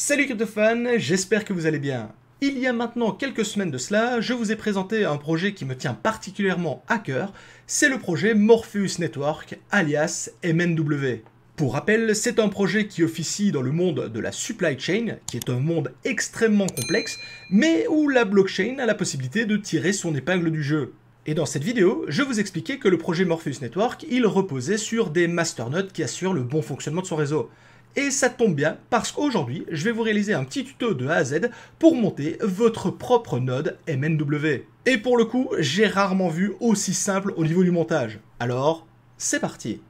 Salut crypto-fans, j'espère que vous allez bien. Il y a maintenant quelques semaines de cela, je vous ai présenté un projet qui me tient particulièrement à cœur, c'est le projet Morpheus Network, alias MNW. Pour rappel, c'est un projet qui officie dans le monde de la supply chain, qui est un monde extrêmement complexe, mais où la blockchain a la possibilité de tirer son épingle du jeu. Et dans cette vidéo, je vous expliquais que le projet Morpheus Network, il reposait sur des masternodes qui assurent le bon fonctionnement de son réseau. Et ça tombe bien parce qu'aujourd'hui, je vais vous réaliser un petit tuto de A à Z pour monter votre propre node MNW. Et pour le coup, j'ai rarement vu aussi simple au niveau du montage. Alors, c'est parti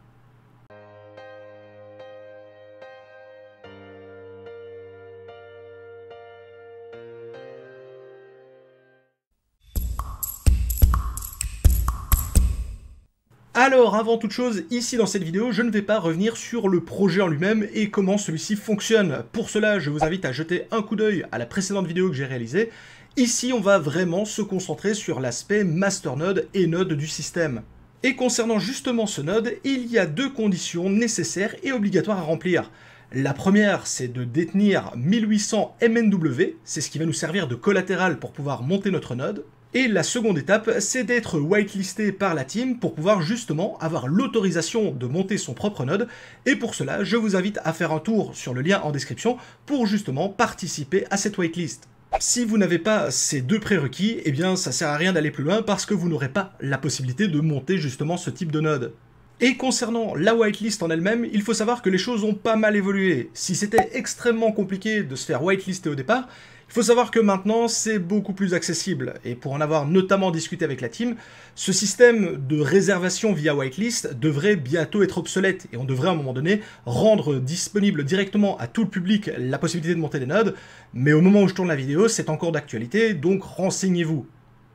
Alors, avant toute chose, ici dans cette vidéo, je ne vais pas revenir sur le projet en lui-même et comment celui-ci fonctionne. Pour cela, je vous invite à jeter un coup d'œil à la précédente vidéo que j'ai réalisée. Ici, on va vraiment se concentrer sur l'aspect master node et node du système. Et concernant justement ce node, il y a deux conditions nécessaires et obligatoires à remplir. La première, c'est de détenir 1800 MNW, c'est ce qui va nous servir de collatéral pour pouvoir monter notre node. Et la seconde étape, c'est d'être whitelisté par la team pour pouvoir justement avoir l'autorisation de monter son propre node. Et pour cela, je vous invite à faire un tour sur le lien en description pour justement participer à cette whitelist. Si vous n'avez pas ces deux prérequis, eh bien ça sert à rien d'aller plus loin parce que vous n'aurez pas la possibilité de monter justement ce type de node. Et concernant la whitelist en elle-même, il faut savoir que les choses ont pas mal évolué. Si c'était extrêmement compliqué de se faire whitelister au départ, il faut savoir que maintenant, c'est beaucoup plus accessible, et pour en avoir notamment discuté avec la team, ce système de réservation via whitelist devrait bientôt être obsolète, et on devrait à un moment donné rendre disponible directement à tout le public la possibilité de monter des nodes, mais au moment où je tourne la vidéo, c'est encore d'actualité, donc renseignez-vous.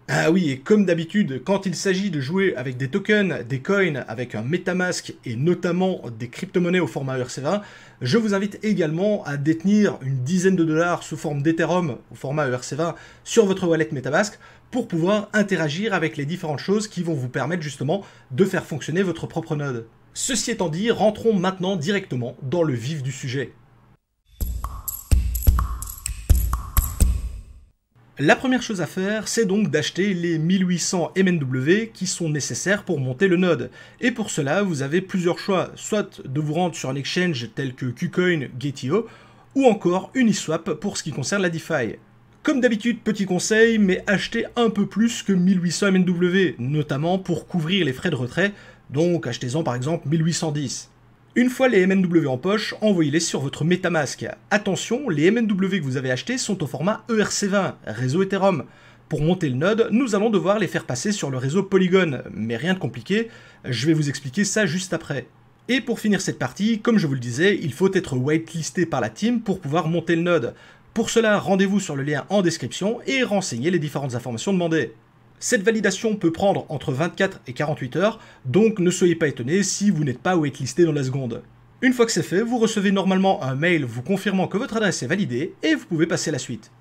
Ah oui, et comme d'habitude, quand il s'agit de jouer avec des tokens, des coins, avec un MetaMask et notamment des crypto-monnaies au format ERC20, je vous invite également à détenir une dizaine de dollars sous forme d'Ethereum au format ERC20 sur votre wallet MetaMask pour pouvoir interagir avec les différentes choses qui vont vous permettre justement de faire fonctionner votre propre node. Ceci étant dit, rentrons maintenant directement dans le vif du sujet. La première chose à faire, c'est donc d'acheter les 1800 MNW qui sont nécessaires pour monter le node. Et pour cela, vous avez plusieurs choix, soit de vous rendre sur un exchange tel que KuCoin, Gate.io, ou encore Uniswap pour ce qui concerne la DeFi. Comme d'habitude, petit conseil, mais achetez un peu plus que 1800 MNW, notamment pour couvrir les frais de retrait, donc achetez-en par exemple 1810. Une fois les MNW en poche, envoyez-les sur votre MetaMask. Attention, les MNW que vous avez achetés sont au format ERC20, réseau Ethereum. Pour monter le node, nous allons devoir les faire passer sur le réseau Polygon, mais rien de compliqué, je vais vous expliquer ça juste après. Et pour finir cette partie, comme je vous le disais, il faut être whitelisté par la team pour pouvoir monter le node. Pour cela, rendez-vous sur le lien en description et renseignez les différentes informations demandées. Cette validation peut prendre entre 24 et 48 heures, donc ne soyez pas étonné si vous n'êtes pas whitelisté dans la seconde. Une fois que c'est fait, vous recevez normalement un mail vous confirmant que votre adresse est validée et vous pouvez passer à la suite.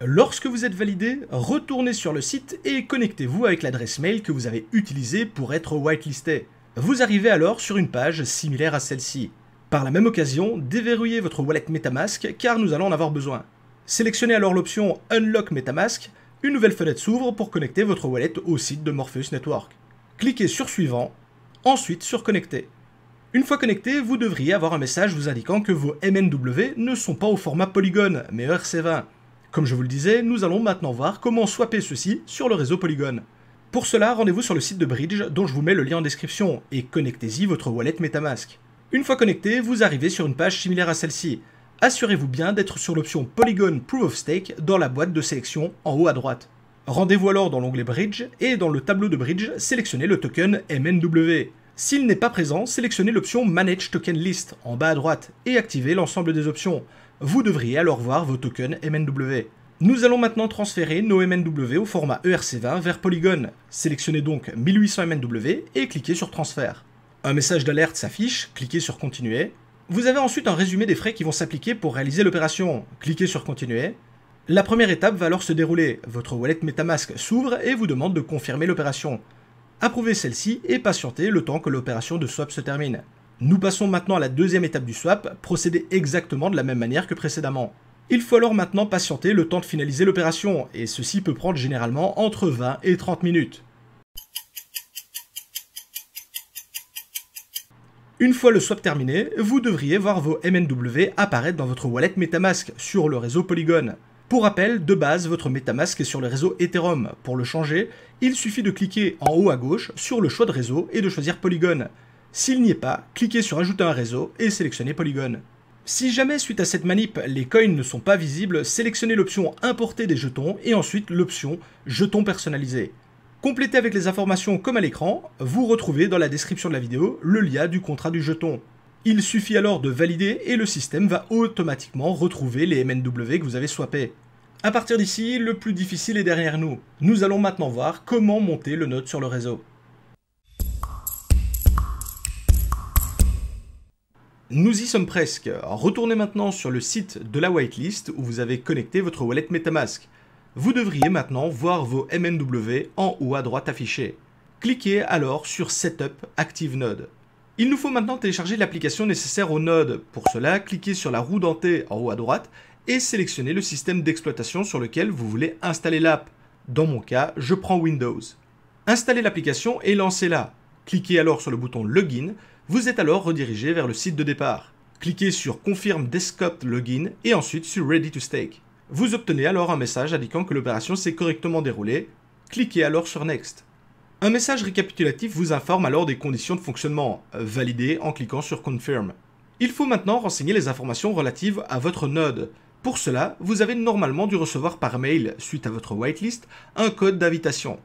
Lorsque vous êtes validé, retournez sur le site et connectez-vous avec l'adresse mail que vous avez utilisée pour être whitelisté. Vous arrivez alors sur une page similaire à celle-ci. Par la même occasion, déverrouillez votre wallet MetaMask car nous allons en avoir besoin. Sélectionnez alors l'option Unlock MetaMask, une nouvelle fenêtre s'ouvre pour connecter votre wallet au site de Morpheus Network. Cliquez sur Suivant, ensuite sur Connecter. Une fois connecté, vous devriez avoir un message vous indiquant que vos MNW ne sont pas au format Polygon, mais rc 20 Comme je vous le disais, nous allons maintenant voir comment swapper ceci sur le réseau Polygon. Pour cela, rendez-vous sur le site de Bridge dont je vous mets le lien en description et connectez-y votre wallet Metamask. Une fois connecté, vous arrivez sur une page similaire à celle-ci assurez-vous bien d'être sur l'option Polygon Proof of Stake dans la boîte de sélection en haut à droite. Rendez-vous alors dans l'onglet Bridge et dans le tableau de Bridge, sélectionnez le token MNW. S'il n'est pas présent, sélectionnez l'option Manage Token List en bas à droite et activez l'ensemble des options. Vous devriez alors voir vos tokens MNW. Nous allons maintenant transférer nos MNW au format ERC20 vers Polygon. Sélectionnez donc 1800 MNW et cliquez sur Transfert. Un message d'alerte s'affiche, cliquez sur Continuer vous avez ensuite un résumé des frais qui vont s'appliquer pour réaliser l'opération. Cliquez sur Continuer. La première étape va alors se dérouler. Votre wallet Metamask s'ouvre et vous demande de confirmer l'opération. Approuvez celle-ci et patientez le temps que l'opération de swap se termine. Nous passons maintenant à la deuxième étape du swap, Procédez exactement de la même manière que précédemment. Il faut alors maintenant patienter le temps de finaliser l'opération, et ceci peut prendre généralement entre 20 et 30 minutes. Une fois le swap terminé, vous devriez voir vos MNW apparaître dans votre wallet Metamask sur le réseau Polygon. Pour rappel, de base, votre Metamask est sur le réseau Ethereum. Pour le changer, il suffit de cliquer en haut à gauche sur le choix de réseau et de choisir Polygon. S'il n'y est pas, cliquez sur Ajouter un réseau et sélectionnez Polygon. Si jamais suite à cette manip, les coins ne sont pas visibles, sélectionnez l'option Importer des jetons et ensuite l'option Jetons personnalisés. Complété avec les informations comme à l'écran, vous retrouvez dans la description de la vidéo le lien du contrat du jeton. Il suffit alors de valider et le système va automatiquement retrouver les MNW que vous avez swappés. A partir d'ici, le plus difficile est derrière nous. Nous allons maintenant voir comment monter le node sur le réseau. Nous y sommes presque. Retournez maintenant sur le site de la whitelist où vous avez connecté votre wallet Metamask. Vous devriez maintenant voir vos MNW en haut à droite affichés. Cliquez alors sur Setup Active Node. Il nous faut maintenant télécharger l'application nécessaire au node. Pour cela, cliquez sur la roue dentée en haut à droite et sélectionnez le système d'exploitation sur lequel vous voulez installer l'app. Dans mon cas, je prends Windows. Installez l'application et lancez-la. Cliquez alors sur le bouton Login, vous êtes alors redirigé vers le site de départ. Cliquez sur Confirm Desktop Login et ensuite sur Ready to Stake. Vous obtenez alors un message indiquant que l'opération s'est correctement déroulée. Cliquez alors sur Next. Un message récapitulatif vous informe alors des conditions de fonctionnement, euh, validez en cliquant sur Confirm. Il faut maintenant renseigner les informations relatives à votre node. Pour cela, vous avez normalement dû recevoir par mail, suite à votre whitelist, un code d'invitation.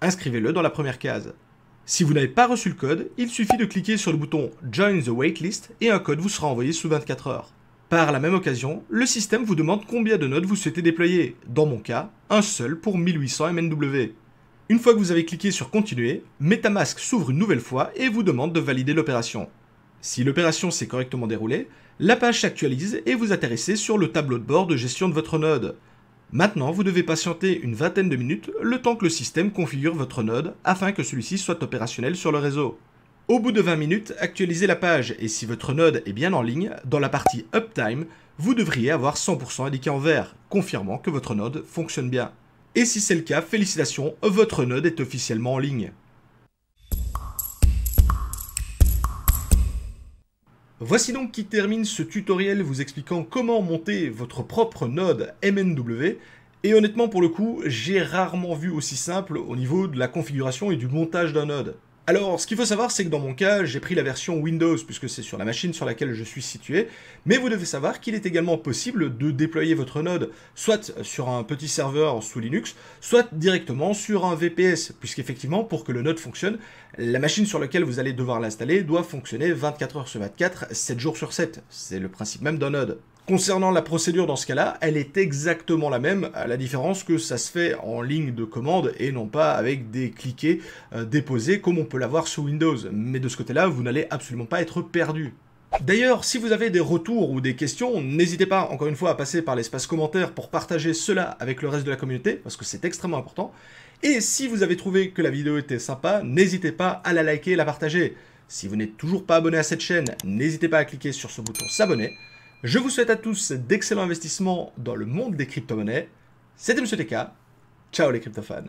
Inscrivez-le dans la première case. Si vous n'avez pas reçu le code, il suffit de cliquer sur le bouton Join the Waitlist et un code vous sera envoyé sous 24 heures. Par la même occasion, le système vous demande combien de nodes vous souhaitez déployer, dans mon cas, un seul pour 1800 MNW. Une fois que vous avez cliqué sur Continuer, Metamask s'ouvre une nouvelle fois et vous demande de valider l'opération. Si l'opération s'est correctement déroulée, la page s'actualise et vous atterrissez sur le tableau de bord de gestion de votre node. Maintenant, vous devez patienter une vingtaine de minutes le temps que le système configure votre node afin que celui-ci soit opérationnel sur le réseau. Au bout de 20 minutes, actualisez la page et si votre node est bien en ligne, dans la partie Uptime, vous devriez avoir 100% indiqué en vert, confirmant que votre node fonctionne bien. Et si c'est le cas, félicitations, votre node est officiellement en ligne. Voici donc qui termine ce tutoriel vous expliquant comment monter votre propre node MNW. Et honnêtement pour le coup, j'ai rarement vu aussi simple au niveau de la configuration et du montage d'un node. Alors, ce qu'il faut savoir, c'est que dans mon cas, j'ai pris la version Windows, puisque c'est sur la machine sur laquelle je suis situé, mais vous devez savoir qu'il est également possible de déployer votre node, soit sur un petit serveur sous Linux, soit directement sur un VPS, puisqu'effectivement, pour que le node fonctionne, la machine sur laquelle vous allez devoir l'installer doit fonctionner 24 heures sur 24, 7 jours sur 7. C'est le principe même d'un node. Concernant la procédure dans ce cas-là, elle est exactement la même, à la différence que ça se fait en ligne de commande et non pas avec des cliquets euh, déposés comme on peut l'avoir sous Windows. Mais de ce côté-là, vous n'allez absolument pas être perdu. D'ailleurs, si vous avez des retours ou des questions, n'hésitez pas encore une fois à passer par l'espace commentaire pour partager cela avec le reste de la communauté, parce que c'est extrêmement important. Et si vous avez trouvé que la vidéo était sympa, n'hésitez pas à la liker et la partager. Si vous n'êtes toujours pas abonné à cette chaîne, n'hésitez pas à cliquer sur ce bouton s'abonner. Je vous souhaite à tous d'excellents investissements dans le monde des crypto-monnaies. C'était Monsieur TK. Ciao les crypto-fans.